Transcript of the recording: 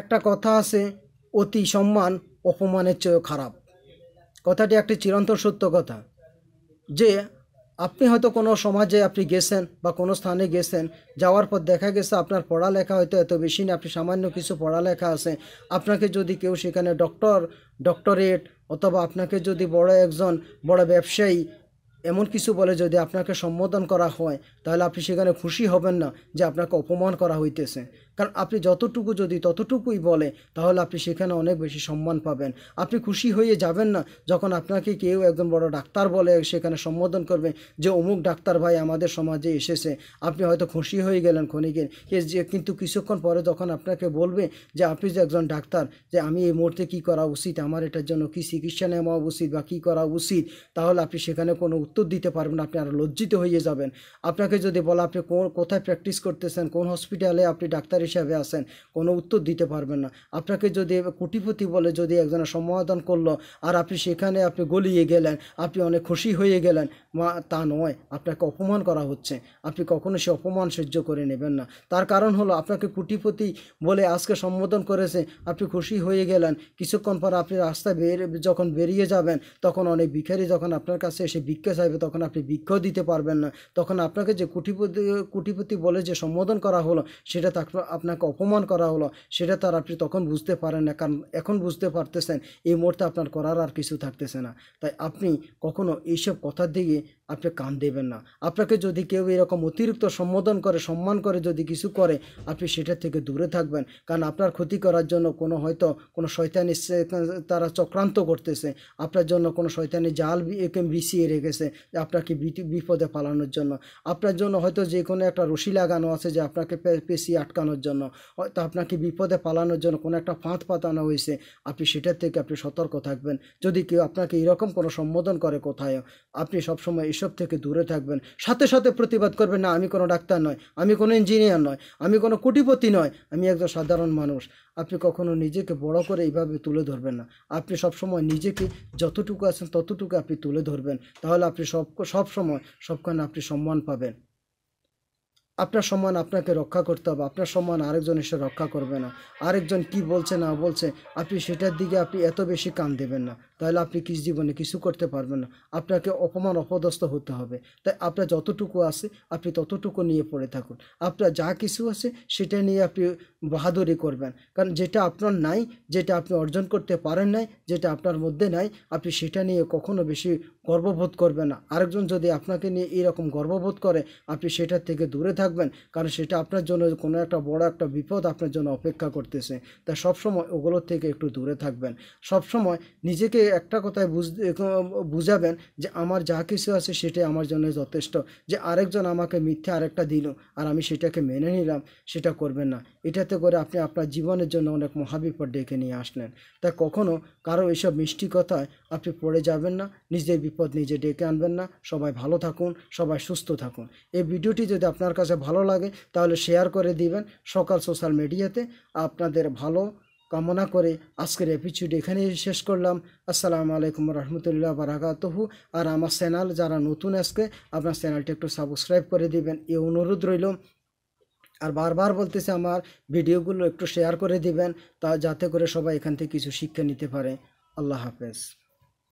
একটা কথা আছে অতি সম্মান অপমানের চেয়েও খারাপ কথাটি একটি চিরন্তন সত্য কথা যে আপনি হয়তো কোনো সমাজে আপনি গেছেন বা কোনো স্থানে গেছেন যাওয়ার পর দেখা গেছে আপনার পড়ালেখা হয়তো এত বেশি না আপনি সামান্য কিছু পড়ালেখা আছে আপনাকে যদি কেউ সেখানে ডক্টর ডক্টরেট অথবা আপনাকে যদি বড় একজন বড় ব্যবসায়ী এমন কিছু বলে যদি আপনাকে সম্বোধন করা হয় তাহলে আপনি সেখানে খুশি হবেন না যে আপনাকে অপমান করা হইতেছে কারণ আপনি যতটুকু যদি ততটুকুই বলে তাহলে আপনি সেখানে অনেক বেশি সম্মান পাবেন আপনি খুশি হয়ে যাবেন না যখন আপনাকে কেউ একজন বড় ডাক্তার বলে সেখানে সম্বোধন করবে যে অমুক ডাক্তার ভাই আমাদের সমাজে এসেছে আপনি হয়তো খুশি হয়ে গেলেন ক্ষণিকের যে কিন্তু কিছুক্ষণ পরে যখন আপনাকে বলবে যে আপনি যে একজন ডাক্তার যে আমি এই মুহূর্তে কী করা উচিত আমার এটার জন্য কী চিকিৎসা নেওয়া উচিত বা কী করা উচিত তাহলে আপনি সেখানে কোনো উত্তর দিতে পারবেন আপনি আরও লজ্জিত হয়ে যাবেন আপনাকে যদি বলা আপনি কোথায় প্র্যাকটিস করতেছেন কোন হসপিটালে আপনি ডাক্তার হিসাবে আছেন কোনো উত্তর দিতে পারবেন না আপনাকে যদি কোটিপতি বলে যদি একজনের সম্বোধন করলো আর আপনি সেখানে আপনি গলিয়ে গেলেন আপনি অনেক খুশি হয়ে গেলেন মা তা নয় আপনাকে অপমান করা হচ্ছে আপনি কখনো সে অপমান সহ্য করে নেবেন না তার কারণ হলো আপনাকে কুটিপতি বলে আজকে সম্বোধন করেছে আপনি খুশি হয়ে গেলেন কিছুক্ষণ পর আপনি রাস্তায় বের যখন বেরিয়ে যাবেন তখন অনেক ভিখারি যখন আপনার কাছে এসে ভিক্ষে চাইবে তখন আপনি ভিক্ষ দিতে পারবেন না তখন আপনাকে যে কুটিপতি কুটিপতি বলে যে সম্বোধন করা হলো সেটা আপনাকে অপমান করা হলো সেটা তার আপনি তখন বুঝতে পারেন না কারণ এখন বুঝতে পারতেছেন এই মুহূর্তে আপনার করার আর কিছু থাকতেছে না তাই আপনি কখনো এইসব কথার দিকে আপনি কান দেবেন না আপনাকে যদি কেউ এরকম অতিরিক্ত সম্বোধন করে সম্মান করে যদি কিছু করে আপনি সেটা থেকে দূরে থাকবেন কারণ আপনার ক্ষতি করার জন্য কোনো হয়তো কোনো শয়তানি তারা চক্রান্ত করতেছে আপনার জন্য কোনো শয়তানি জাল বিছিয়ে রেখেছে আপনাকে বিপদে পালানোর জন্য আপনার জন্য হয়তো যে কোনো একটা রশি লাগানো আছে যে আপনাকে পেশি আটকানোর জন্য হয়তো আপনাকে বিপদে পালানোর জন্য কোনো একটা ফাঁদ পাতানো হয়েছে আপনি সেটার থেকে আপনি সতর্ক থাকবেন যদি কেউ আপনাকে এরকম কোনো সম্বোধন করে কোথায় আপনি সবসময় এসব থেকে দূরে থাকবেন সাথে সাথে প্রতিবাদ করবেন না আমি কোনো ডাক্তার নয় আমি কোনো ইঞ্জিনিয়ার নয় আমি কোনো কোটিপতি নয় আমি একজন সাধারণ মানুষ আপনি কখনো নিজেকে বড় করে এইভাবে তুলে ধরবেন না আপনি সবসময় নিজেকে যতটুকু আছেন ততটুকু আপনি তুলে ধরবেন তাহলে আপনি সব সবসময় সবখানে আপনি সম্মান পাবেন আপনার সম্মান আপনাকে রক্ষা করতে হবে আপনার সম্মান আরেকজন এসে রক্ষা করবে না আরেকজন কি বলছে না বলছে আপনি সেটার দিকে আপনি এত বেশি কান দেবেন না তাহলে আপনি কিছু জীবনে কিছু করতে পারবেন না আপনাকে অপমান অপদস্থ হতে হবে তাই আপনার যতটুকু আছে আপনি ততটুকু নিয়ে পড়ে থাকুন আপনার যা কিছু আছে সেটা নিয়ে আপনি বাহাদুরি করবেন কারণ যেটা আপনার নাই যেটা আপনি অর্জন করতে পারেন নাই যেটা আপনার মধ্যে নাই আপনি সেটা নিয়ে কখনো বেশি গর্ববোধ করবেন না আরেকজন যদি আপনাকে নিয়ে এরকম গর্ববোধ করে আপনি সেটার থেকে দূরে থাকবেন থাকবেন কারণ সেটা আপনার জন্য কোনো একটা বড় একটা বিপদ আপনার জন্য অপেক্ষা করতেছে তাই সবসময় ওগুলোর থেকে একটু দূরে থাকবেন সবসময় নিজেকে একটা কথায় বুঝাবেন যে আমার যা কিছু আছে সেটাই আমার জন্য যথেষ্ট যে আরেকজন আমাকে মিথ্যে আরেকটা দিল আর আমি সেটাকে মেনে নিলাম সেটা করবেন না এটাতে করে আপনি আপনার জীবনের জন্য অনেক মহাবিপদ ডেকে নিয়ে আসলেন তা কখনও কারো এইসব মিষ্টি কথায় আপনি পড়ে যাবেন না নিজের বিপদ নিজে ডেকে আনবেন না সবাই ভালো থাকুন সবাই সুস্থ থাকুন এই ভিডিওটি যদি আপনার কাছে কাছে ভালো লাগে তাহলে শেয়ার করে দিবেন সকাল সোশ্যাল মিডিয়াতে আপনাদের ভালো কামনা করে আজকের এপিসোড এখানেই শেষ করলাম আসসালামু আলাইকুম রহমতুল্লাহ বারাকাতহু আর আমার চ্যানেল যারা নতুন আজকে আপনার চ্যানেলটি একটু সাবস্ক্রাইব করে দিবেন এই অনুরোধ রইল আর বারবার বলতেছে আমার ভিডিওগুলো একটু শেয়ার করে দিবেন তা যাতে করে সবাই এখান থেকে কিছু শিক্ষা নিতে পারে আল্লাহ হাফেজ